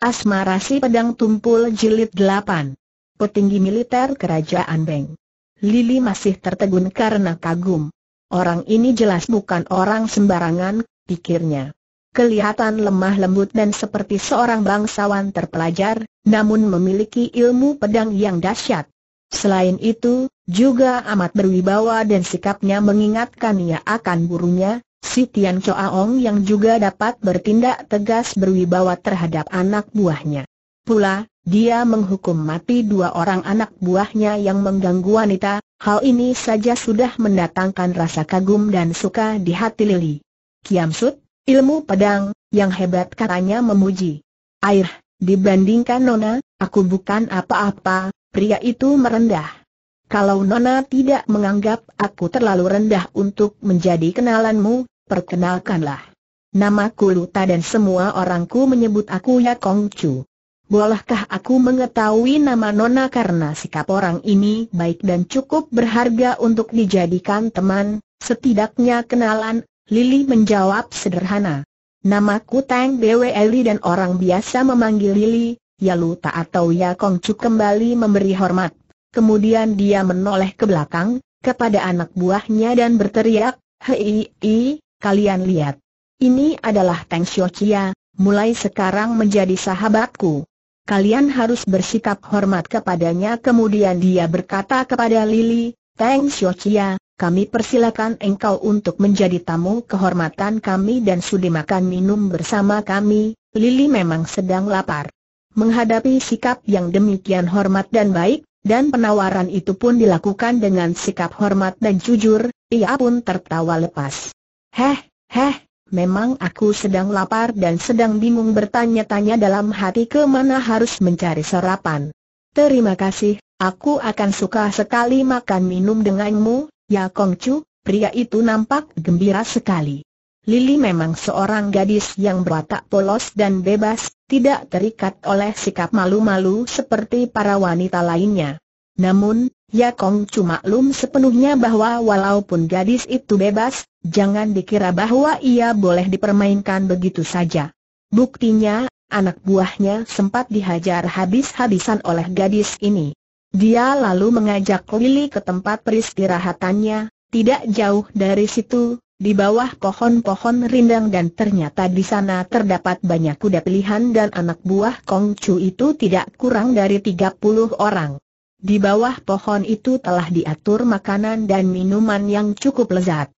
Asmara si pedang tumpul jilid 8. Petinggi militer kerajaan Beng. Lili masih tertegun karena kagum. Orang ini jelas bukan orang sembarangan, pikirnya. Kelihatan lemah lembut dan seperti seorang bangsawan terpelajar, namun memiliki ilmu pedang yang dahsyat. Selain itu, juga amat berwibawa dan sikapnya mengingatkan ia akan burunya. Si Tian Choaong yang juga dapat bertindak tegas berwibawa terhadap anak buahnya. Pula, dia menghukum mati dua orang anak buahnya yang mengganggu wanita, hal ini saja sudah mendatangkan rasa kagum dan suka di hati Lili. Kiam Sut, ilmu pedang, yang hebat katanya memuji. Air, dibandingkan Nona, aku bukan apa-apa, pria itu merendah. Kalau Nona tidak menganggap aku terlalu rendah untuk menjadi kenalanmu, perkenalkanlah. Namaku Luta dan semua orangku menyebut aku Ya Kong Chu. Bolehkah aku mengetahui nama Nona karena sikap orang ini baik dan cukup berharga untuk dijadikan teman, setidaknya kenalan, Lili menjawab sederhana. Namaku Tang Bwe Eli dan orang biasa memanggil Lili, Ya Luta atau Ya Kong Chu kembali memberi hormat. Kemudian dia menoleh ke belakang, kepada anak buahnya dan berteriak, Hei, Hei, kalian lihat. Ini adalah Teng Xiuqia, mulai sekarang menjadi sahabatku. Kalian harus bersikap hormat kepadanya kemudian dia berkata kepada Lili, Teng Xiuqia, kami persilakan engkau untuk menjadi tamu kehormatan kami dan sudi makan minum bersama kami, Lily memang sedang lapar. Menghadapi sikap yang demikian hormat dan baik, dan penawaran itu pun dilakukan dengan sikap hormat dan jujur, ia pun tertawa lepas. Heh, heh, memang aku sedang lapar dan sedang bingung bertanya-tanya dalam hati ke mana harus mencari sarapan. Terima kasih, aku akan suka sekali makan minum denganmu, ya Kongcu, pria itu nampak gembira sekali. Lili memang seorang gadis yang berwatak polos dan bebas, tidak terikat oleh sikap malu-malu seperti para wanita lainnya. Namun, Ya Kong cuma maklum sepenuhnya bahwa walaupun gadis itu bebas, Jangan dikira bahwa ia boleh dipermainkan begitu saja. Buktinya, anak buahnya sempat dihajar habis-habisan oleh gadis ini. Dia lalu mengajak Lily ke tempat peristirahatannya, tidak jauh dari situ, di bawah pohon-pohon rindang dan ternyata di sana terdapat banyak kuda pilihan dan anak buah Kong Chu itu tidak kurang dari 30 orang. Di bawah pohon itu telah diatur makanan dan minuman yang cukup lezat.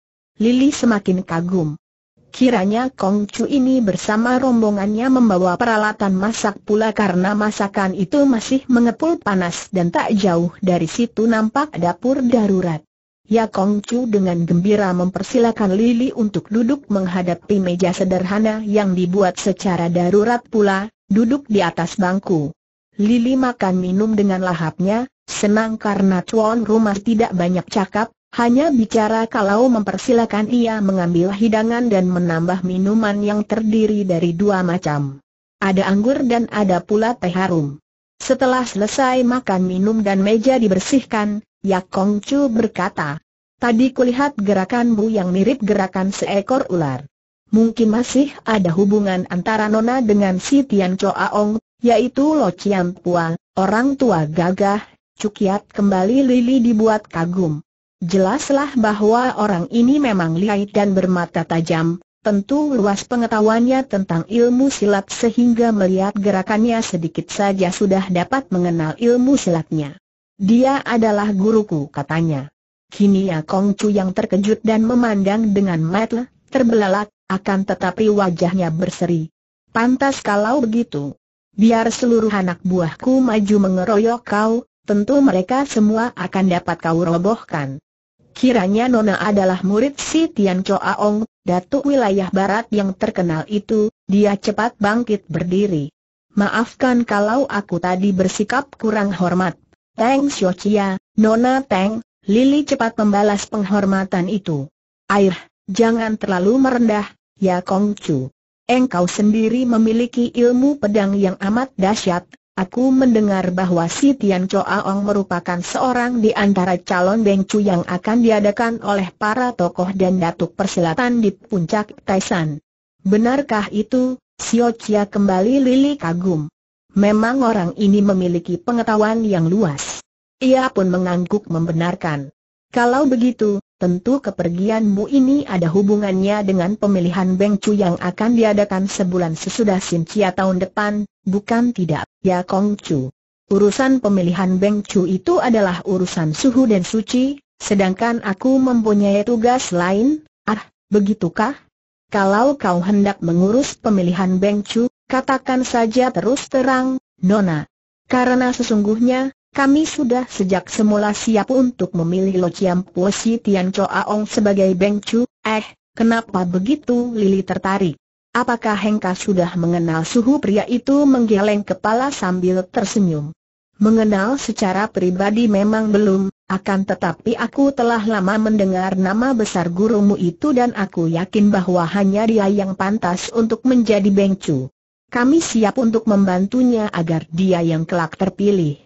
Lili semakin kagum. Kiranya Kong Chu ini bersama rombongannya membawa peralatan masak pula karena masakan itu masih mengepul panas dan tak jauh dari situ nampak dapur darurat. Ya Kong Chu dengan gembira mempersilakan Lili untuk duduk menghadapi meja sederhana yang dibuat secara darurat pula, duduk di atas bangku. Lili makan minum dengan lahapnya, senang karena tuan rumah tidak banyak cakap, hanya bicara kalau mempersilakan ia mengambil hidangan dan menambah minuman yang terdiri dari dua macam. Ada anggur dan ada pula teh harum. Setelah selesai makan minum dan meja dibersihkan, Yak Kong Chu berkata, Tadi kulihat gerakanmu yang mirip gerakan seekor ular. Mungkin masih ada hubungan antara Nona dengan si Tian Cho Aong, yaitu Lo Chiam Pua, orang tua gagah, Cukiat kembali Lili dibuat kagum. Jelaslah bahwa orang ini memang lihai dan bermata tajam, tentu luas pengetahuannya tentang ilmu silat sehingga melihat gerakannya sedikit saja sudah dapat mengenal ilmu silatnya. Dia adalah guruku katanya. Kini ya Kong Chu yang terkejut dan memandang dengan mata terbelalak, akan tetapi wajahnya berseri. Pantas kalau begitu. Biar seluruh anak buahku maju mengeroyok kau, tentu mereka semua akan dapat kau robohkan. Kiranya Nona adalah murid si Tian Cho Aong, datuk wilayah barat yang terkenal itu, dia cepat bangkit berdiri. Maafkan kalau aku tadi bersikap kurang hormat. Teng Chia, Nona Teng, Lili cepat membalas penghormatan itu. Air, jangan terlalu merendah, ya Kong Chu. Engkau sendiri memiliki ilmu pedang yang amat dahsyat, Aku mendengar bahwa si Tian Choa Ong merupakan seorang di antara calon bengcu yang akan diadakan oleh para tokoh dan datuk persilatan di puncak Taishan. Benarkah itu? Sio Chia kembali lili kagum. Memang orang ini memiliki pengetahuan yang luas. Ia pun mengangguk membenarkan. Kalau begitu, Tentu kepergianmu ini ada hubungannya dengan pemilihan Beng Cu yang akan diadakan sebulan sesudah Sin Cia tahun depan, bukan tidak, ya Kong Chu. Urusan pemilihan Beng Chu itu adalah urusan suhu dan suci, sedangkan aku mempunyai tugas lain, ah, begitukah? Kalau kau hendak mengurus pemilihan Beng Chu, katakan saja terus terang, Nona. Karena sesungguhnya, kami sudah sejak semula siap untuk memilih Lo Chiam Po Si Tian Choa Ong sebagai Beng Chu, eh, kenapa begitu Lili tertarik? Apakah Hengka sudah mengenal suhu pria itu menggeleng kepala sambil tersenyum? Mengenal secara pribadi memang belum, akan tetapi aku telah lama mendengar nama besar gurumu itu dan aku yakin bahwa hanya dia yang pantas untuk menjadi bengcu. Kami siap untuk membantunya agar dia yang kelak terpilih.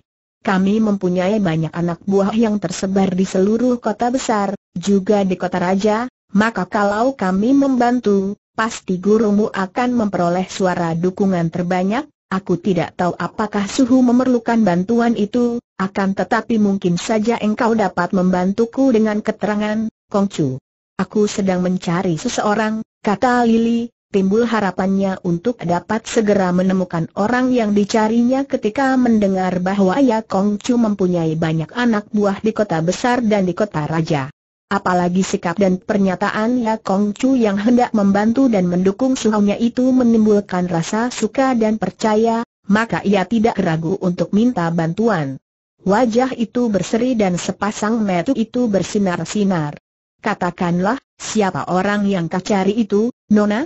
Kami mempunyai banyak anak buah yang tersebar di seluruh kota besar, juga di kota raja, maka kalau kami membantu, pasti gurumu akan memperoleh suara dukungan terbanyak. Aku tidak tahu apakah suhu memerlukan bantuan itu, akan tetapi mungkin saja engkau dapat membantuku dengan keterangan, Kongcu. Aku sedang mencari seseorang, kata Lili, timbul harapannya untuk dapat segera menemukan orang yang dicarinya ketika mendengar bahwa ya Kong Chu mempunyai banyak anak buah di kota besar dan di kota raja. Apalagi sikap dan pernyataan ya Kong Chu yang hendak membantu dan mendukung suhunya itu menimbulkan rasa suka dan percaya, maka ia tidak ragu untuk minta bantuan. Wajah itu berseri dan sepasang metu itu bersinar-sinar. Katakanlah, siapa orang yang kau cari itu, Nona?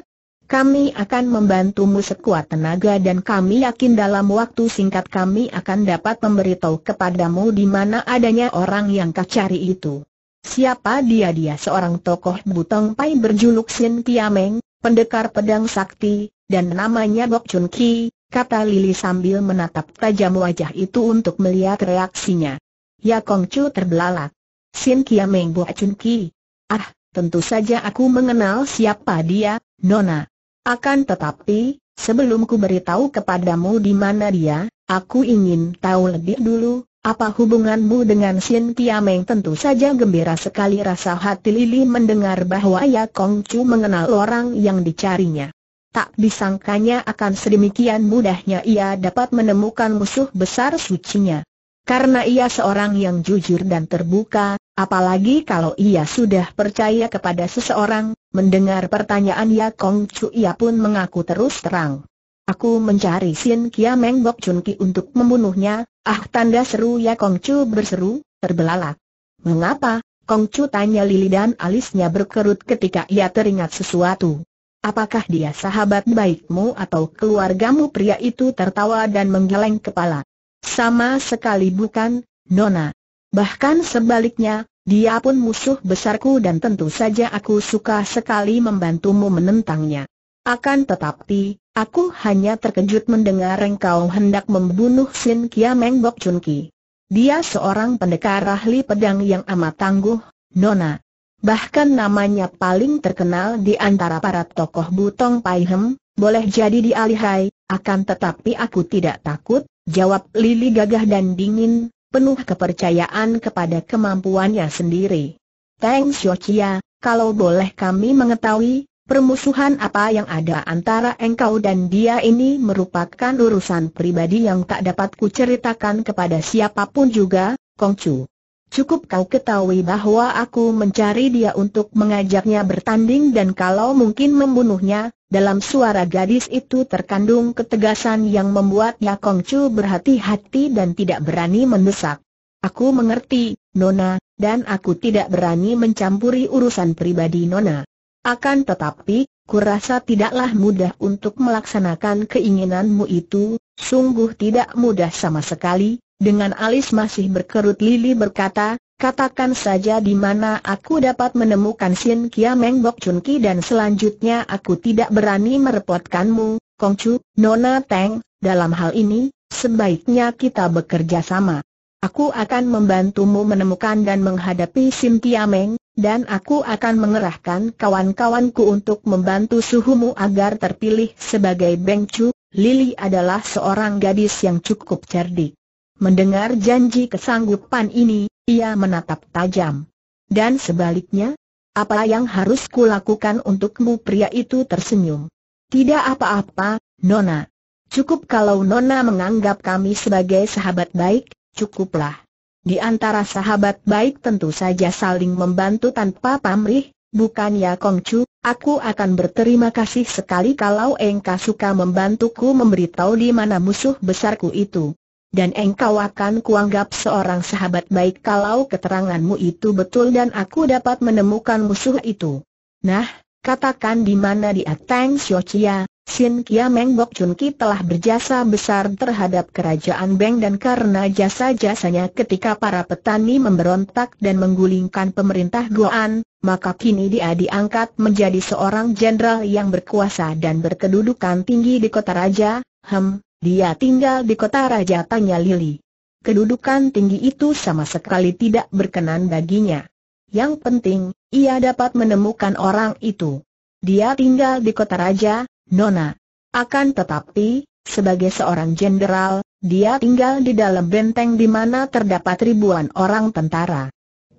Kami akan membantumu sekuat tenaga dan kami yakin dalam waktu singkat kami akan dapat memberitahu kepadamu di mana adanya orang yang kau cari itu. Siapa dia dia seorang tokoh Butong Pai berjuluk Sin Kiameng, pendekar pedang sakti, dan namanya Bok Chun Ki, kata Lili sambil menatap tajam wajah itu untuk melihat reaksinya. Ya Kong Chu terbelalak. Sin Kiameng Bok Chun Ki. Ah, tentu saja aku mengenal siapa dia, Nona. Akan tetapi, sebelum ku beritahu kepadamu di mana dia, aku ingin tahu lebih dulu, apa hubunganmu dengan Xin Tiameng? Tentu saja gembira sekali rasa hati Lili mendengar bahwa Ya Kong Chu mengenal orang yang dicarinya. Tak disangkanya akan sedemikian mudahnya ia dapat menemukan musuh besar sucinya. Karena ia seorang yang jujur dan terbuka, Apalagi kalau ia sudah percaya kepada seseorang, mendengar pertanyaan Ya Kong Chu ia pun mengaku terus terang. Aku mencari Sin Kia Meng Bok Chun Ki untuk membunuhnya, ah tanda seru Ya Kong Chu berseru, terbelalak. Mengapa? Kong Chu tanya Lili dan alisnya berkerut ketika ia teringat sesuatu. Apakah dia sahabat baikmu atau keluargamu pria itu tertawa dan menggeleng kepala? Sama sekali bukan, Nona. Bahkan sebaliknya, dia pun musuh besarku dan tentu saja aku suka sekali membantumu menentangnya. Akan tetapi, aku hanya terkejut mendengar engkau hendak membunuh Sin Kia Meng Bok Chun Ki. Dia seorang pendekar ahli pedang yang amat tangguh, Nona. Bahkan namanya paling terkenal di antara para tokoh Butong Pai Hem, boleh jadi dialihai, akan tetapi aku tidak takut, jawab Lili gagah dan dingin, penuh kepercayaan kepada kemampuannya sendiri. Teng Yochia. kalau boleh kami mengetahui, permusuhan apa yang ada antara engkau dan dia ini merupakan urusan pribadi yang tak dapat kuceritakan kepada siapapun juga, Kongcu. Cukup kau ketahui bahwa aku mencari dia untuk mengajaknya bertanding dan kalau mungkin membunuhnya, dalam suara gadis itu terkandung ketegasan yang membuatnya Kongcu berhati-hati dan tidak berani mendesak. Aku mengerti, Nona, dan aku tidak berani mencampuri urusan pribadi Nona. Akan tetapi, kurasa tidaklah mudah untuk melaksanakan keinginanmu itu, sungguh tidak mudah sama sekali, dengan alis masih berkerut Lili berkata, Katakan saja di mana aku dapat menemukan Sin Kia Meng Bok Chun Ki dan selanjutnya aku tidak berani merepotkanmu, Kong Chu, Nona Teng, dalam hal ini, sebaiknya kita bekerja sama. Aku akan membantumu menemukan dan menghadapi Sin Kia Meng, dan aku akan mengerahkan kawan-kawanku untuk membantu suhumu agar terpilih sebagai Beng Chu. Lili adalah seorang gadis yang cukup cerdik. Mendengar janji kesanggupan ini, ia menatap tajam. Dan sebaliknya, apa yang harus kulakukan untukmu pria itu tersenyum. Tidak apa-apa, Nona. Cukup kalau Nona menganggap kami sebagai sahabat baik, cukuplah. Di antara sahabat baik tentu saja saling membantu tanpa pamrih, bukan ya Kongcu, aku akan berterima kasih sekali kalau engkau suka membantuku memberitahu di mana musuh besarku itu dan engkau akan kuanggap seorang sahabat baik kalau keteranganmu itu betul dan aku dapat menemukan musuh itu. Nah, katakan di mana di Ateng Xiaochia, Sin Kia Meng Bok Chun Ki telah berjasa besar terhadap kerajaan Beng dan karena jasa-jasanya ketika para petani memberontak dan menggulingkan pemerintah Goan, maka kini dia diangkat menjadi seorang jenderal yang berkuasa dan berkedudukan tinggi di kota raja, hem, dia tinggal di kota raja tanya Lili. Kedudukan tinggi itu sama sekali tidak berkenan baginya. Yang penting, ia dapat menemukan orang itu. Dia tinggal di kota raja, Nona. Akan tetapi, sebagai seorang jenderal, dia tinggal di dalam benteng di mana terdapat ribuan orang tentara.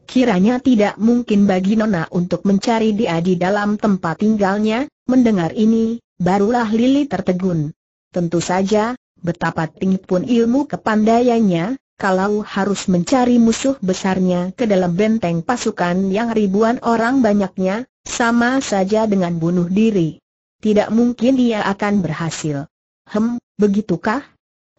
Kiranya tidak mungkin bagi Nona untuk mencari dia di dalam tempat tinggalnya, mendengar ini, barulah Lili tertegun. Tentu saja, betapa tinggi pun ilmu kepandaiannya, kalau harus mencari musuh besarnya ke dalam benteng pasukan yang ribuan orang banyaknya, sama saja dengan bunuh diri. Tidak mungkin dia akan berhasil. Hem, begitukah?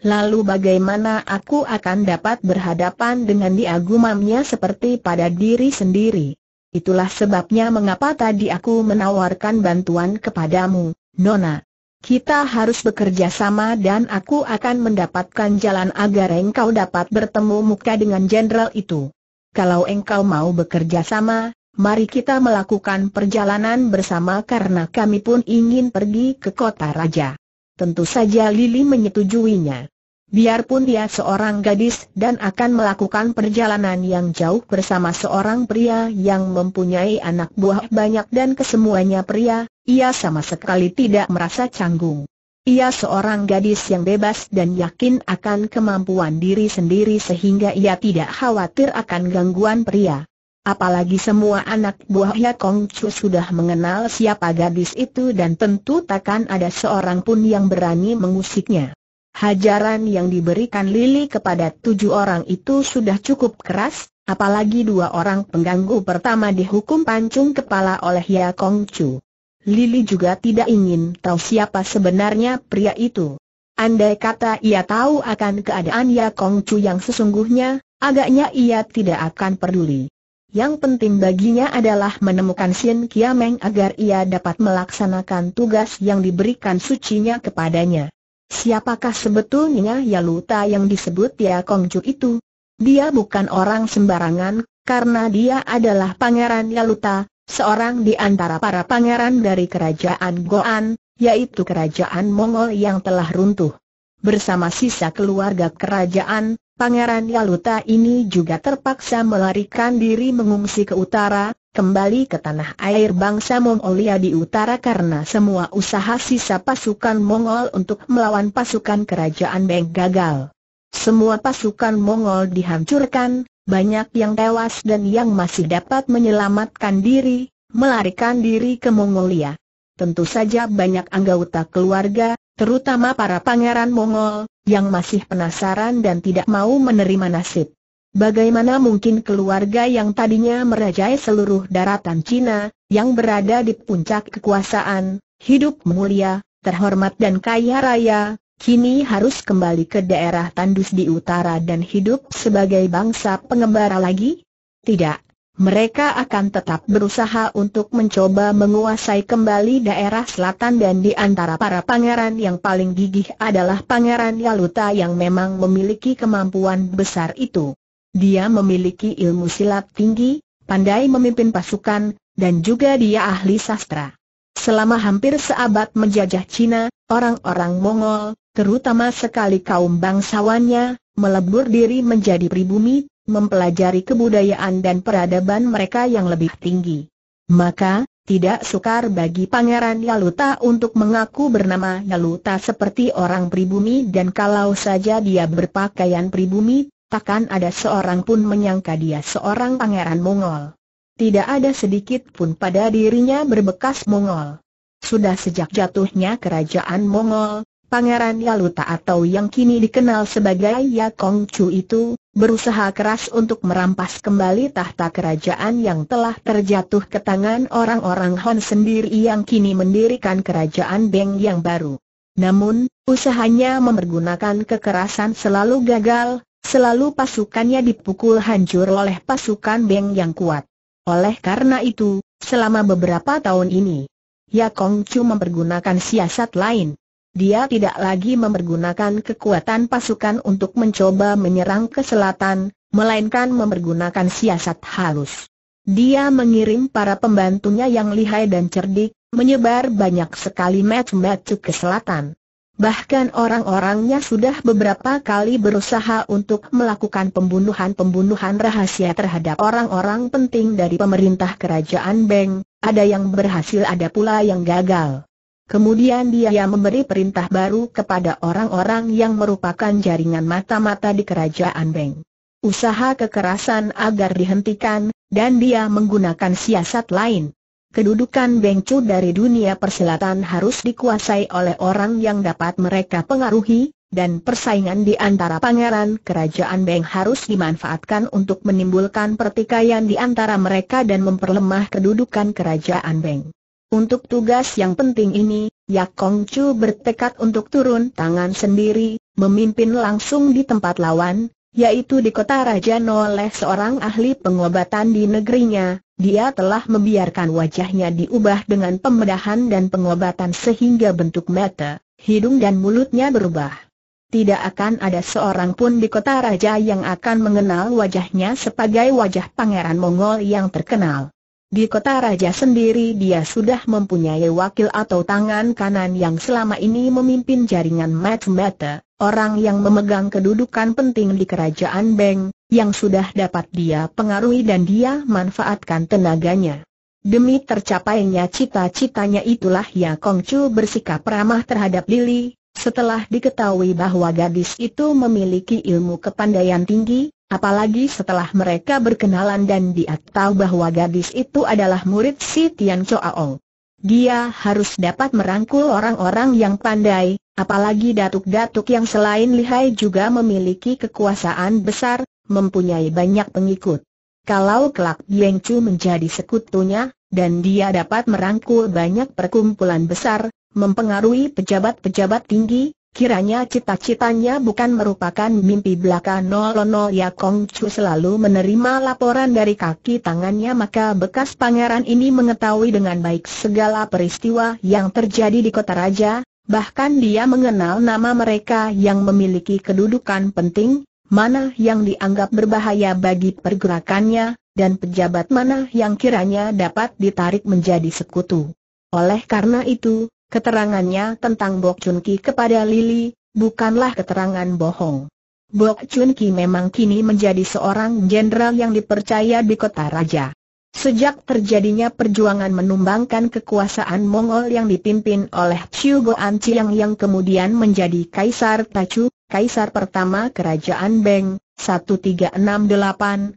Lalu bagaimana aku akan dapat berhadapan dengan diagumamnya seperti pada diri sendiri? Itulah sebabnya mengapa tadi aku menawarkan bantuan kepadamu, Nona. Kita harus bekerja sama dan aku akan mendapatkan jalan agar engkau dapat bertemu muka dengan jenderal itu. Kalau engkau mau bekerja sama, mari kita melakukan perjalanan bersama karena kami pun ingin pergi ke kota raja. Tentu saja Lili menyetujuinya. Biarpun dia seorang gadis dan akan melakukan perjalanan yang jauh bersama seorang pria yang mempunyai anak buah banyak dan kesemuanya pria, ia sama sekali tidak merasa canggung. Ia seorang gadis yang bebas dan yakin akan kemampuan diri sendiri sehingga ia tidak khawatir akan gangguan pria. Apalagi semua anak buah Ya Kong Chu sudah mengenal siapa gadis itu dan tentu takkan ada seorang pun yang berani mengusiknya. Hajaran yang diberikan Lily kepada tujuh orang itu sudah cukup keras, apalagi dua orang pengganggu pertama dihukum pancung kepala oleh Ya Kong Chu. Lili juga tidak ingin tahu siapa sebenarnya pria itu. Andai kata ia tahu akan keadaan Ya Kong Chu yang sesungguhnya, agaknya ia tidak akan peduli. Yang penting baginya adalah menemukan Sien Kiameng agar ia dapat melaksanakan tugas yang diberikan sucinya kepadanya. Siapakah sebetulnya Yaluta yang disebut Ya Kong Chu itu? Dia bukan orang sembarangan, karena dia adalah pangeran Yaluta, seorang di antara para pangeran dari kerajaan Goan, yaitu kerajaan Mongol yang telah runtuh. Bersama sisa keluarga kerajaan, Pangeran Yaluta ini juga terpaksa melarikan diri mengungsi ke utara, kembali ke tanah air bangsa Mongolia di utara karena semua usaha sisa pasukan Mongol untuk melawan pasukan kerajaan Beng gagal. Semua pasukan Mongol dihancurkan, banyak yang tewas dan yang masih dapat menyelamatkan diri, melarikan diri ke Mongolia. Tentu saja banyak anggota keluarga, terutama para pangeran Mongol, yang masih penasaran dan tidak mau menerima nasib. Bagaimana mungkin keluarga yang tadinya merajai seluruh daratan Cina, yang berada di puncak kekuasaan, hidup mulia, terhormat dan kaya raya, kini harus kembali ke daerah tandus di utara dan hidup sebagai bangsa pengembara lagi? Tidak. Mereka akan tetap berusaha untuk mencoba menguasai kembali daerah selatan dan di antara para pangeran yang paling gigih adalah pangeran Yaluta yang memang memiliki kemampuan besar itu. Dia memiliki ilmu silat tinggi, pandai memimpin pasukan, dan juga dia ahli sastra. Selama hampir seabad menjajah Cina, orang-orang Mongol, terutama sekali kaum bangsawannya, melebur diri menjadi pribumi, mempelajari kebudayaan dan peradaban mereka yang lebih tinggi. Maka, tidak sukar bagi Pangeran Yaluta untuk mengaku bernama Yaluta seperti orang pribumi dan kalau saja dia berpakaian pribumi, takkan ada seorang pun menyangka dia seorang pangeran Mongol. Tidak ada sedikit pun pada dirinya berbekas Mongol. Sudah sejak jatuhnya kerajaan Mongol, Pangeran Yaluta atau yang kini dikenal sebagai Ya Kong Chu itu, berusaha keras untuk merampas kembali tahta kerajaan yang telah terjatuh ke tangan orang-orang Hon sendiri yang kini mendirikan kerajaan Beng yang baru. Namun, usahanya mempergunakan kekerasan selalu gagal, selalu pasukannya dipukul hancur oleh pasukan Beng yang kuat. Oleh karena itu, selama beberapa tahun ini, Ya Kong Chu mempergunakan siasat lain. Dia tidak lagi mempergunakan kekuatan pasukan untuk mencoba menyerang ke selatan, melainkan mempergunakan siasat halus. Dia mengirim para pembantunya yang lihai dan cerdik, menyebar banyak sekali match-match ke selatan. Bahkan orang-orangnya sudah beberapa kali berusaha untuk melakukan pembunuhan-pembunuhan rahasia terhadap orang-orang penting dari pemerintah kerajaan Beng, ada yang berhasil ada pula yang gagal. Kemudian dia memberi perintah baru kepada orang-orang yang merupakan jaringan mata-mata di kerajaan Beng. Usaha kekerasan agar dihentikan, dan dia menggunakan siasat lain. Kedudukan Chu dari dunia persilatan harus dikuasai oleh orang yang dapat mereka pengaruhi, dan persaingan di antara pangeran kerajaan Beng harus dimanfaatkan untuk menimbulkan pertikaian di antara mereka dan memperlemah kedudukan kerajaan Beng. Untuk tugas yang penting ini, Yak Kong Chu bertekad untuk turun tangan sendiri, memimpin langsung di tempat lawan, yaitu di kota raja oleh seorang ahli pengobatan di negerinya. Dia telah membiarkan wajahnya diubah dengan pembedahan dan pengobatan sehingga bentuk mata, hidung dan mulutnya berubah. Tidak akan ada seorang pun di kota raja yang akan mengenal wajahnya sebagai wajah pangeran Mongol yang terkenal. Di kota raja sendiri dia sudah mempunyai wakil atau tangan kanan yang selama ini memimpin jaringan Mata, orang yang memegang kedudukan penting di kerajaan Beng, yang sudah dapat dia pengaruhi dan dia manfaatkan tenaganya. Demi tercapainya cita-citanya itulah Ya Chu bersikap ramah terhadap Lili, setelah diketahui bahwa gadis itu memiliki ilmu kepandaian tinggi, Apalagi setelah mereka berkenalan dan dia tahu bahwa gadis itu adalah murid si Tian Choaong. Dia harus dapat merangkul orang-orang yang pandai, apalagi datuk-datuk yang selain lihai juga memiliki kekuasaan besar, mempunyai banyak pengikut. Kalau kelak Yeng Chu menjadi sekutunya, dan dia dapat merangkul banyak perkumpulan besar, mempengaruhi pejabat-pejabat tinggi, Kiranya cita-citanya bukan merupakan mimpi belaka Nol Ya Kong Chu selalu menerima laporan dari kaki tangannya maka bekas pangeran ini mengetahui dengan baik segala peristiwa yang terjadi di kota raja, bahkan dia mengenal nama mereka yang memiliki kedudukan penting, mana yang dianggap berbahaya bagi pergerakannya, dan pejabat mana yang kiranya dapat ditarik menjadi sekutu. Oleh karena itu, Keterangannya tentang Bok Chun Ki kepada Lili, bukanlah keterangan bohong. Bok Chun Ki memang kini menjadi seorang jenderal yang dipercaya di kota raja. Sejak terjadinya perjuangan menumbangkan kekuasaan Mongol yang dipimpin oleh Chiu Goan Chiang yang kemudian menjadi Kaisar Tachu, Kaisar pertama Kerajaan Beng, 1368, 1398,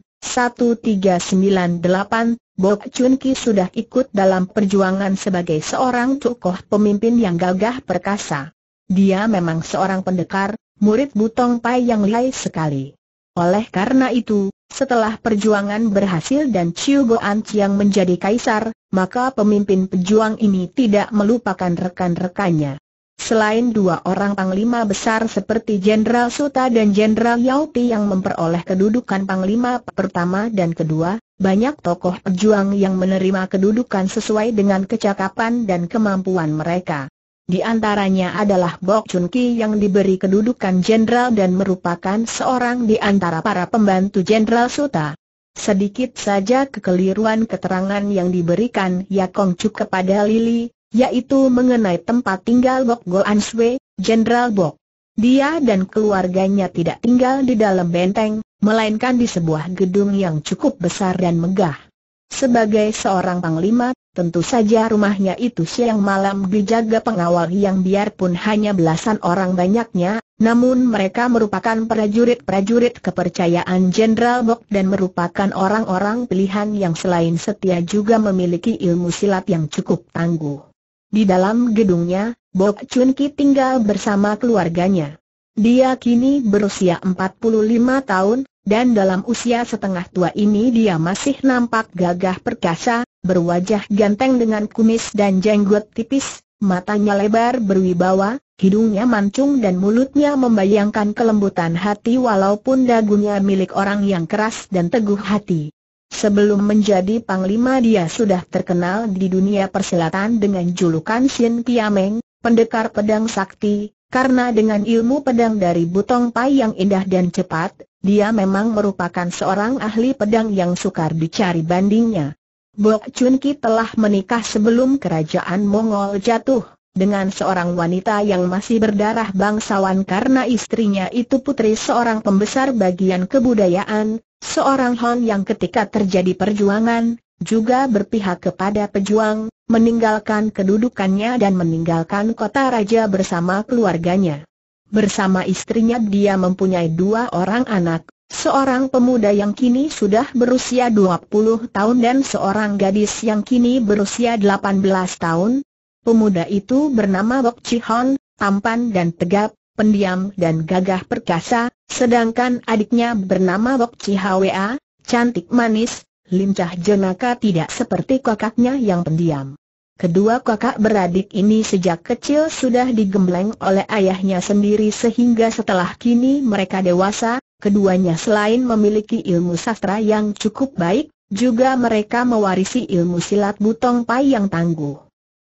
Bok Chun Ki sudah ikut dalam perjuangan sebagai seorang tokoh pemimpin yang gagah perkasa. Dia memang seorang pendekar, murid Butong Pai yang lihai sekali. Oleh karena itu, setelah perjuangan berhasil dan Chiu Goan Chiang menjadi kaisar, maka pemimpin pejuang ini tidak melupakan rekan-rekannya. Selain dua orang panglima besar seperti Jenderal Suta dan Jenderal Yao Ti yang memperoleh kedudukan panglima pertama dan kedua, banyak tokoh pejuang yang menerima kedudukan sesuai dengan kecakapan dan kemampuan mereka. Di antaranya adalah Bok Chun Ki yang diberi kedudukan jenderal dan merupakan seorang di antara para pembantu jenderal Suta. Sedikit saja kekeliruan keterangan yang diberikan Yakong Chuk kepada Lily, yaitu mengenai tempat tinggal Bok Go Answe, Jenderal Bok. Dia dan keluarganya tidak tinggal di dalam benteng, melainkan di sebuah gedung yang cukup besar dan megah. Sebagai seorang panglima, tentu saja rumahnya itu siang malam dijaga pengawal yang biarpun hanya belasan orang banyaknya, namun mereka merupakan prajurit-prajurit kepercayaan Jenderal Bok dan merupakan orang-orang pilihan yang selain setia juga memiliki ilmu silat yang cukup tangguh. Di dalam gedungnya, Bok Chun Ki tinggal bersama keluarganya. Dia kini berusia 45 tahun, dan dalam usia setengah tua ini dia masih nampak gagah perkasa, berwajah ganteng dengan kumis dan jenggot tipis, matanya lebar berwibawa, hidungnya mancung dan mulutnya membayangkan kelembutan hati walaupun dagunya milik orang yang keras dan teguh hati. Sebelum menjadi panglima dia sudah terkenal di dunia persilatan dengan julukan Xin Piameng, pendekar pedang sakti, karena dengan ilmu pedang dari Butong Pai yang indah dan cepat, dia memang merupakan seorang ahli pedang yang sukar dicari bandingnya. Bok Chun Ki telah menikah sebelum kerajaan Mongol jatuh, dengan seorang wanita yang masih berdarah bangsawan karena istrinya itu putri seorang pembesar bagian kebudayaan, seorang Hon yang ketika terjadi perjuangan, juga berpihak kepada pejuang, meninggalkan kedudukannya dan meninggalkan kota raja bersama keluarganya. Bersama istrinya dia mempunyai dua orang anak, seorang pemuda yang kini sudah berusia 20 tahun dan seorang gadis yang kini berusia 18 tahun. Pemuda itu bernama Bok Chihon, tampan dan tegap, pendiam dan gagah perkasa, sedangkan adiknya bernama Bok Chihwa, cantik manis, lincah jenaka tidak seperti kakaknya yang pendiam. Kedua kakak beradik ini sejak kecil sudah digembleng oleh ayahnya sendiri sehingga setelah kini mereka dewasa, keduanya selain memiliki ilmu sastra yang cukup baik, juga mereka mewarisi ilmu silat butong pai yang tangguh.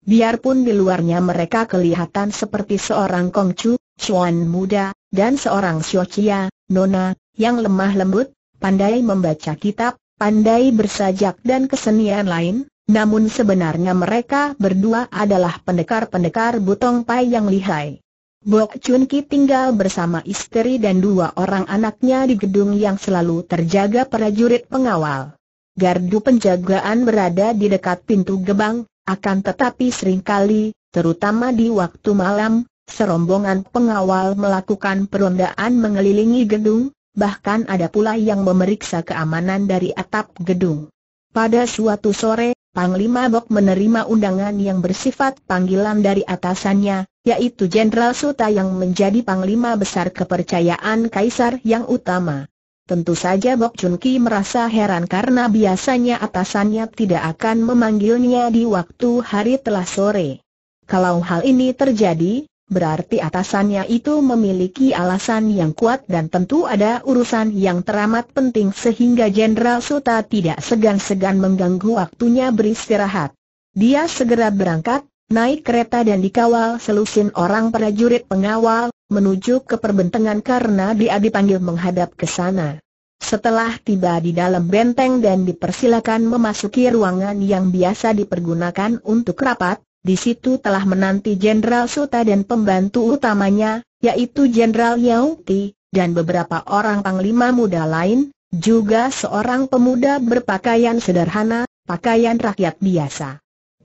Biarpun di luarnya mereka kelihatan seperti seorang kongcu, cuan muda, dan seorang siocia, nona, yang lemah lembut, pandai membaca kitab, pandai bersajak dan kesenian lain, namun sebenarnya mereka berdua adalah pendekar-pendekar Butong Pai yang lihai. Bok Chun Ki tinggal bersama istri dan dua orang anaknya di gedung yang selalu terjaga prajurit pengawal. Gardu penjagaan berada di dekat pintu gebang, akan tetapi seringkali, terutama di waktu malam, serombongan pengawal melakukan perondaan mengelilingi gedung, bahkan ada pula yang memeriksa keamanan dari atap gedung. Pada suatu sore, Panglima Bok menerima undangan yang bersifat panggilan dari atasannya, yaitu Jenderal Suta yang menjadi Panglima Besar Kepercayaan Kaisar yang utama. Tentu saja Bok Chun merasa heran karena biasanya atasannya tidak akan memanggilnya di waktu hari telah sore. Kalau hal ini terjadi, berarti atasannya itu memiliki alasan yang kuat dan tentu ada urusan yang teramat penting sehingga Jenderal Suta tidak segan-segan mengganggu waktunya beristirahat. Dia segera berangkat, naik kereta dan dikawal selusin orang prajurit pengawal, menuju ke perbentangan karena dia dipanggil menghadap ke sana. Setelah tiba di dalam benteng dan dipersilakan memasuki ruangan yang biasa dipergunakan untuk rapat, di situ telah menanti Jenderal Suta dan pembantu utamanya, yaitu Jenderal Yao Ti, dan beberapa orang panglima muda lain, juga seorang pemuda berpakaian sederhana, pakaian rakyat biasa.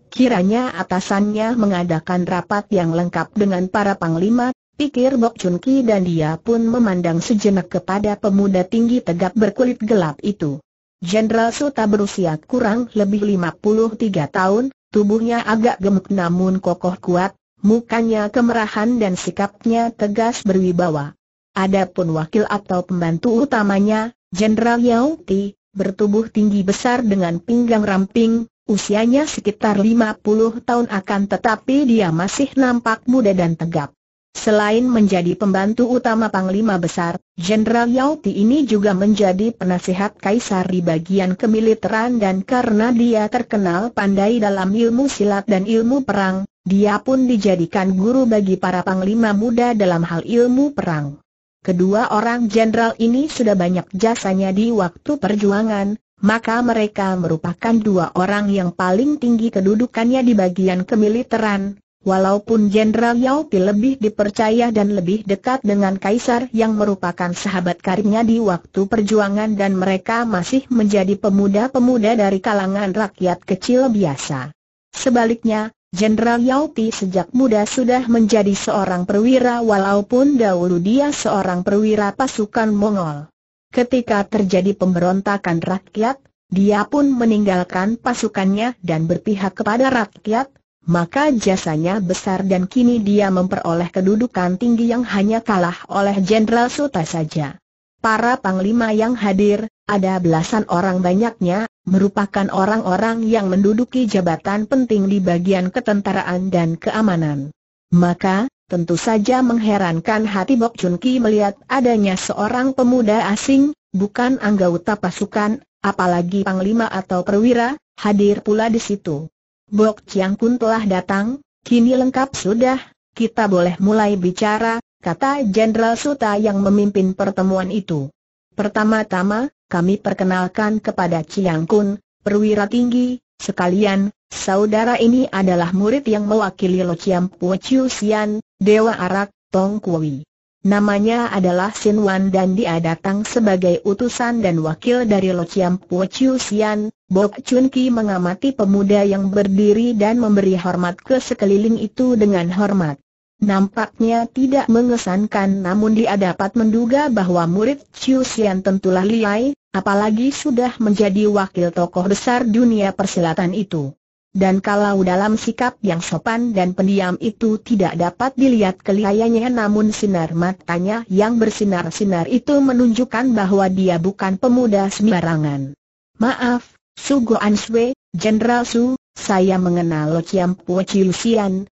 Kiranya atasannya mengadakan rapat yang lengkap dengan para panglima, pikir Bok Chun Ki dan dia pun memandang sejenak kepada pemuda tinggi tegap berkulit gelap itu. Jenderal Suta berusia kurang lebih 53 tahun, Tubuhnya agak gemuk namun kokoh kuat, mukanya kemerahan dan sikapnya tegas berwibawa. Adapun wakil atau pembantu utamanya, Jenderal Yao Ti, bertubuh tinggi besar dengan pinggang ramping, usianya sekitar 50 tahun akan tetapi dia masih nampak muda dan tegap. Selain menjadi pembantu utama Panglima Besar, Jenderal Yao Ti ini juga menjadi penasihat kaisar di bagian kemiliteran dan karena dia terkenal pandai dalam ilmu silat dan ilmu perang, dia pun dijadikan guru bagi para panglima muda dalam hal ilmu perang. Kedua orang jenderal ini sudah banyak jasanya di waktu perjuangan, maka mereka merupakan dua orang yang paling tinggi kedudukannya di bagian kemiliteran, Walaupun Jenderal Yao Pi lebih dipercaya dan lebih dekat dengan Kaisar yang merupakan sahabat karibnya di waktu perjuangan dan mereka masih menjadi pemuda-pemuda dari kalangan rakyat kecil biasa. Sebaliknya, Jenderal Yao Pi sejak muda sudah menjadi seorang perwira walaupun dahulu dia seorang perwira pasukan Mongol. Ketika terjadi pemberontakan rakyat, dia pun meninggalkan pasukannya dan berpihak kepada rakyat, maka jasanya besar dan kini dia memperoleh kedudukan tinggi yang hanya kalah oleh Jenderal Suta saja. Para panglima yang hadir, ada belasan orang banyaknya, merupakan orang-orang yang menduduki jabatan penting di bagian ketentaraan dan keamanan. Maka, tentu saja mengherankan hati Bok Chun Ki melihat adanya seorang pemuda asing, bukan anggota pasukan, apalagi panglima atau perwira, hadir pula di situ. Bok Chiang Kun telah datang, kini lengkap sudah, kita boleh mulai bicara, kata Jenderal Suta yang memimpin pertemuan itu. Pertama-tama, kami perkenalkan kepada Chiang Kun, perwira tinggi, sekalian, saudara ini adalah murid yang mewakili Lo Chiang Chiu Sian, Dewa Arak, Tong Kui. Namanya adalah Sin Wan dan dia datang sebagai utusan dan wakil dari Lo Chiam Po Chiu Sian. Bok Chun Ki mengamati pemuda yang berdiri dan memberi hormat ke sekeliling itu dengan hormat. Nampaknya tidak mengesankan namun dia dapat menduga bahwa murid Chiu Sian tentulah liai, apalagi sudah menjadi wakil tokoh besar dunia persilatan itu dan kalau dalam sikap yang sopan dan pendiam itu tidak dapat dilihat kelihayannya namun sinar matanya yang bersinar-sinar itu menunjukkan bahwa dia bukan pemuda sembarangan. Maaf, Sugo Answe, Jenderal Su, saya mengenal Lo Chiam Po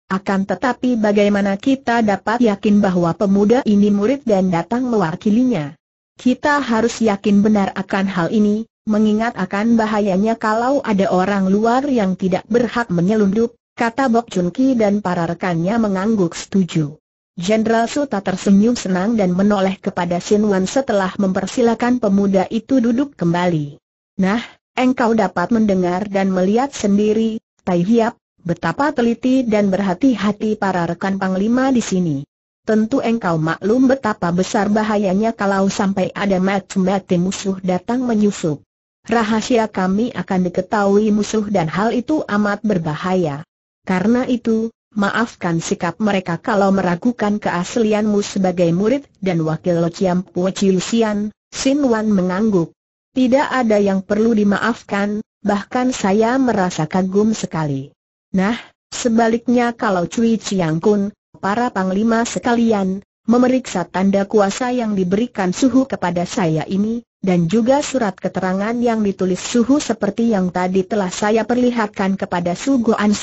akan tetapi bagaimana kita dapat yakin bahwa pemuda ini murid dan datang mewakilinya? Kita harus yakin benar akan hal ini, mengingat akan bahayanya kalau ada orang luar yang tidak berhak menyelundup, kata Bok Chun Ki dan para rekannya mengangguk setuju. Jenderal Suta tersenyum senang dan menoleh kepada Sin Wan setelah mempersilakan pemuda itu duduk kembali. Nah, engkau dapat mendengar dan melihat sendiri, Tai Hiap, betapa teliti dan berhati-hati para rekan Panglima di sini. Tentu engkau maklum betapa besar bahayanya kalau sampai ada mati-mati musuh datang menyusup. Rahasia kami akan diketahui musuh dan hal itu amat berbahaya. Karena itu, maafkan sikap mereka kalau meragukan keaslianmu sebagai murid dan wakil Lo Chiam Pue Sin Wan mengangguk. Tidak ada yang perlu dimaafkan, bahkan saya merasa kagum sekali. Nah, sebaliknya kalau Cui Chiang Kun, para panglima sekalian, memeriksa tanda kuasa yang diberikan suhu kepada saya ini, dan juga surat keterangan yang ditulis Suhu seperti yang tadi telah saya perlihatkan kepada Su Goan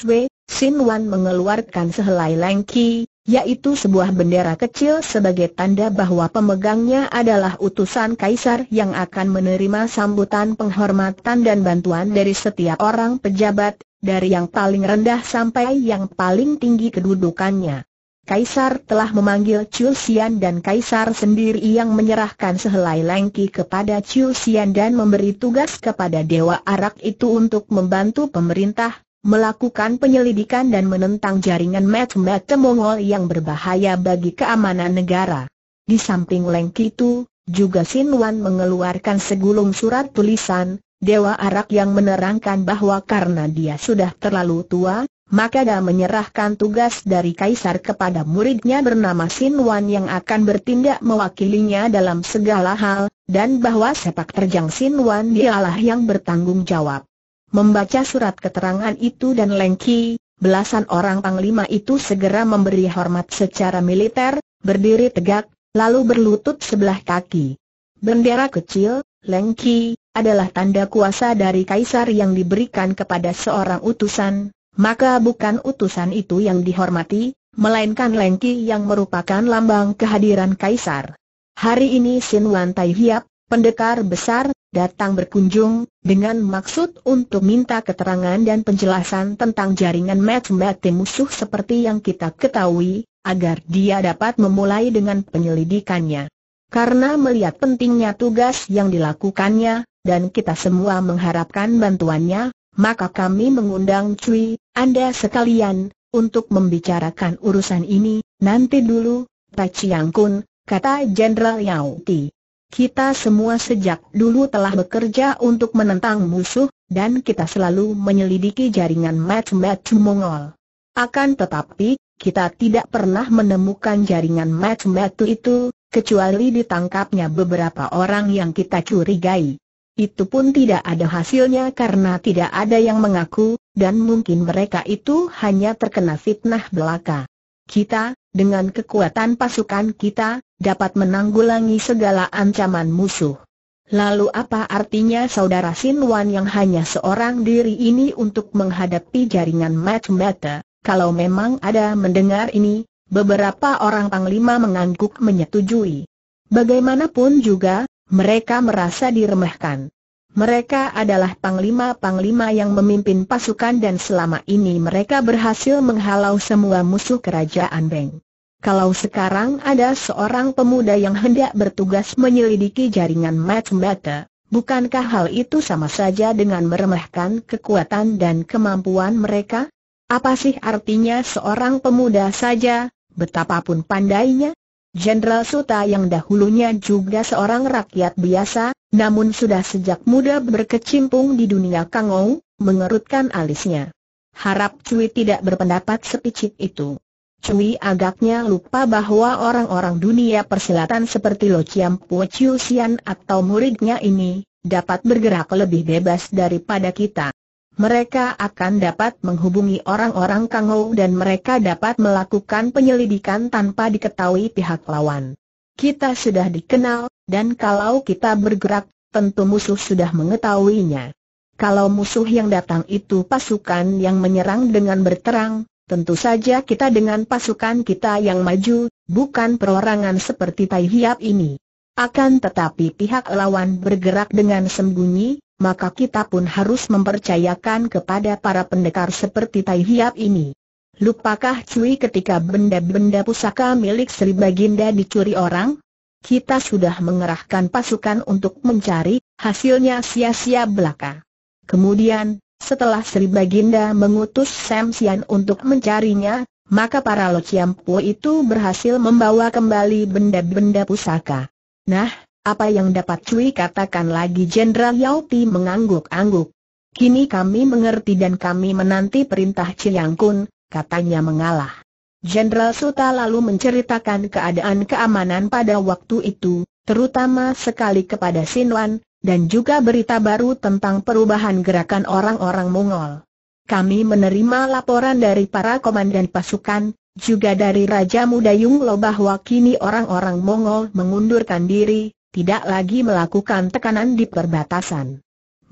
Sin Wan mengeluarkan sehelai lengki, yaitu sebuah bendera kecil sebagai tanda bahwa pemegangnya adalah utusan kaisar yang akan menerima sambutan penghormatan dan bantuan dari setiap orang pejabat, dari yang paling rendah sampai yang paling tinggi kedudukannya. Kaisar telah memanggil Chiu Xian dan Kaisar sendiri yang menyerahkan sehelai lengki kepada Chiu Xian dan memberi tugas kepada Dewa Arak itu untuk membantu pemerintah, melakukan penyelidikan dan menentang jaringan mat Mongol yang berbahaya bagi keamanan negara. Di samping lengki itu, juga Sin Wan mengeluarkan segulung surat tulisan, Dewa Arak yang menerangkan bahwa karena dia sudah terlalu tua, maka dia menyerahkan tugas dari Kaisar kepada muridnya bernama Sin Wan yang akan bertindak mewakilinya dalam segala hal, dan bahwa sepak terjang Sin Wan dialah yang bertanggung jawab. Membaca surat keterangan itu dan Lengki, belasan orang panglima itu segera memberi hormat secara militer, berdiri tegak, lalu berlutut sebelah kaki. Bendera kecil, Lengki, adalah tanda kuasa dari Kaisar yang diberikan kepada seorang utusan, maka bukan utusan itu yang dihormati, melainkan Lengki yang merupakan lambang kehadiran kaisar. Hari ini Sin Wan Tai Hiap, pendekar besar, datang berkunjung, dengan maksud untuk minta keterangan dan penjelasan tentang jaringan match mati musuh seperti yang kita ketahui, agar dia dapat memulai dengan penyelidikannya. Karena melihat pentingnya tugas yang dilakukannya, dan kita semua mengharapkan bantuannya, maka kami mengundang Cui, Anda sekalian, untuk membicarakan urusan ini, nanti dulu, Pak Chiang Kun, kata Jenderal Yao Ti. Kita semua sejak dulu telah bekerja untuk menentang musuh, dan kita selalu menyelidiki jaringan match-match Mongol. Akan tetapi, kita tidak pernah menemukan jaringan match-match itu, kecuali ditangkapnya beberapa orang yang kita curigai. Itu pun tidak ada hasilnya karena tidak ada yang mengaku, dan mungkin mereka itu hanya terkena fitnah belaka. Kita, dengan kekuatan pasukan kita, dapat menanggulangi segala ancaman musuh. Lalu apa artinya saudara Sinwan yang hanya seorang diri ini untuk menghadapi jaringan mata-mata? Kalau memang ada mendengar ini, beberapa orang panglima mengangguk menyetujui. Bagaimanapun juga, mereka merasa diremehkan. Mereka adalah panglima-panglima yang memimpin pasukan dan selama ini mereka berhasil menghalau semua musuh kerajaan Beng. Kalau sekarang ada seorang pemuda yang hendak bertugas menyelidiki jaringan Matsumata, bukankah hal itu sama saja dengan meremehkan kekuatan dan kemampuan mereka? Apa sih artinya seorang pemuda saja, betapapun pandainya? Jenderal Suta yang dahulunya juga seorang rakyat biasa, namun sudah sejak muda berkecimpung di dunia kangou, mengerutkan alisnya. Harap Cui tidak berpendapat sepicit itu. Cui agaknya lupa bahwa orang-orang dunia persilatan seperti Lo Chiam Puo Chiu Sian atau muridnya ini, dapat bergerak lebih bebas daripada kita mereka akan dapat menghubungi orang-orang Kangou dan mereka dapat melakukan penyelidikan tanpa diketahui pihak lawan. Kita sudah dikenal, dan kalau kita bergerak, tentu musuh sudah mengetahuinya. Kalau musuh yang datang itu pasukan yang menyerang dengan berterang, tentu saja kita dengan pasukan kita yang maju, bukan perorangan seperti Tai Hiap ini. Akan tetapi pihak lawan bergerak dengan sembunyi, maka kita pun harus mempercayakan kepada para pendekar seperti Tai Hiap ini. Lupakah Cui ketika benda-benda pusaka milik Sri Baginda dicuri orang? Kita sudah mengerahkan pasukan untuk mencari, hasilnya sia-sia belaka. Kemudian, setelah Sri Baginda mengutus Sam Sian untuk mencarinya, maka para Lo Po itu berhasil membawa kembali benda-benda pusaka. Nah, apa yang dapat Cui katakan lagi Jenderal Yao Ti mengangguk-angguk. Kini kami mengerti dan kami menanti perintah Ciyang Kun, katanya mengalah. Jenderal Suta lalu menceritakan keadaan keamanan pada waktu itu, terutama sekali kepada Wan, dan juga berita baru tentang perubahan gerakan orang-orang Mongol. Kami menerima laporan dari para komandan pasukan, juga dari Raja Muda Yung Lo bahwa kini orang-orang Mongol mengundurkan diri, tidak lagi melakukan tekanan di perbatasan.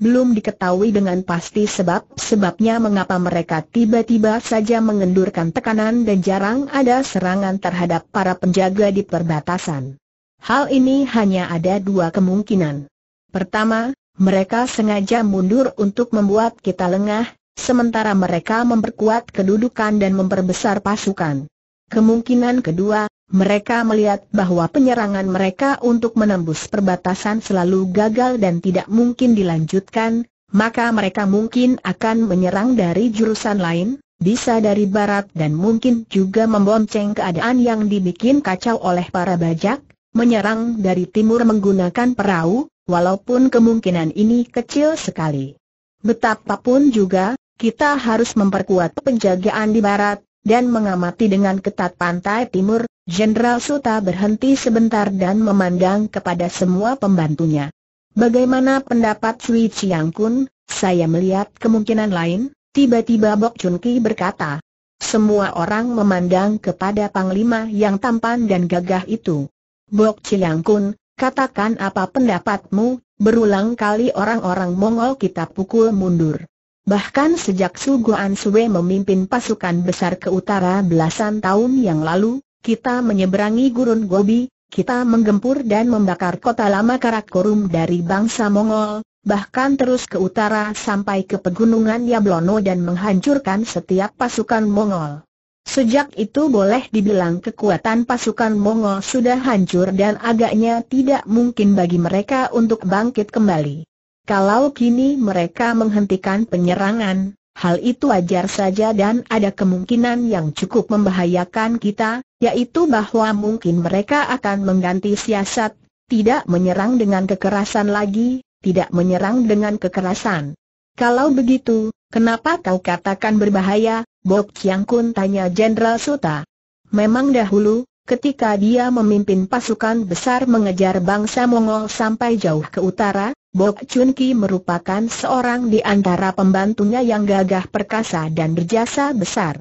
Belum diketahui dengan pasti sebab-sebabnya mengapa mereka tiba-tiba saja mengendurkan tekanan dan jarang ada serangan terhadap para penjaga di perbatasan. Hal ini hanya ada dua kemungkinan. Pertama, mereka sengaja mundur untuk membuat kita lengah, sementara mereka memperkuat kedudukan dan memperbesar pasukan. Kemungkinan kedua, mereka melihat bahwa penyerangan mereka untuk menembus perbatasan selalu gagal dan tidak mungkin dilanjutkan, maka mereka mungkin akan menyerang dari jurusan lain, bisa dari barat dan mungkin juga membonceng keadaan yang dibikin kacau oleh para bajak, menyerang dari timur menggunakan perahu, walaupun kemungkinan ini kecil sekali. Betapapun juga, kita harus memperkuat penjagaan di barat, dan mengamati dengan ketat pantai timur, Jenderal Suta berhenti sebentar dan memandang kepada semua pembantunya. Bagaimana pendapat Sui Chiang Kun? Saya melihat kemungkinan lain, tiba-tiba Bok Chun Ki berkata. Semua orang memandang kepada Panglima yang tampan dan gagah itu. Bok Chiang Kun, katakan apa pendapatmu, berulang kali orang-orang Mongol kita pukul mundur. Bahkan sejak Su Guan Sui memimpin pasukan besar ke utara belasan tahun yang lalu, kita menyeberangi gurun Gobi, kita menggempur dan membakar kota lama Karakorum dari bangsa Mongol, bahkan terus ke utara sampai ke pegunungan Yablono dan menghancurkan setiap pasukan Mongol. Sejak itu boleh dibilang kekuatan pasukan Mongol sudah hancur dan agaknya tidak mungkin bagi mereka untuk bangkit kembali. Kalau kini mereka menghentikan penyerangan, Hal itu wajar saja dan ada kemungkinan yang cukup membahayakan kita, yaitu bahwa mungkin mereka akan mengganti siasat, tidak menyerang dengan kekerasan lagi, tidak menyerang dengan kekerasan. Kalau begitu, kenapa kau katakan berbahaya, Bob Chiang Kun tanya Jenderal Suta. Memang dahulu, ketika dia memimpin pasukan besar mengejar bangsa Mongol sampai jauh ke utara, Bok Chun Ki merupakan seorang di antara pembantunya yang gagah perkasa dan berjasa besar.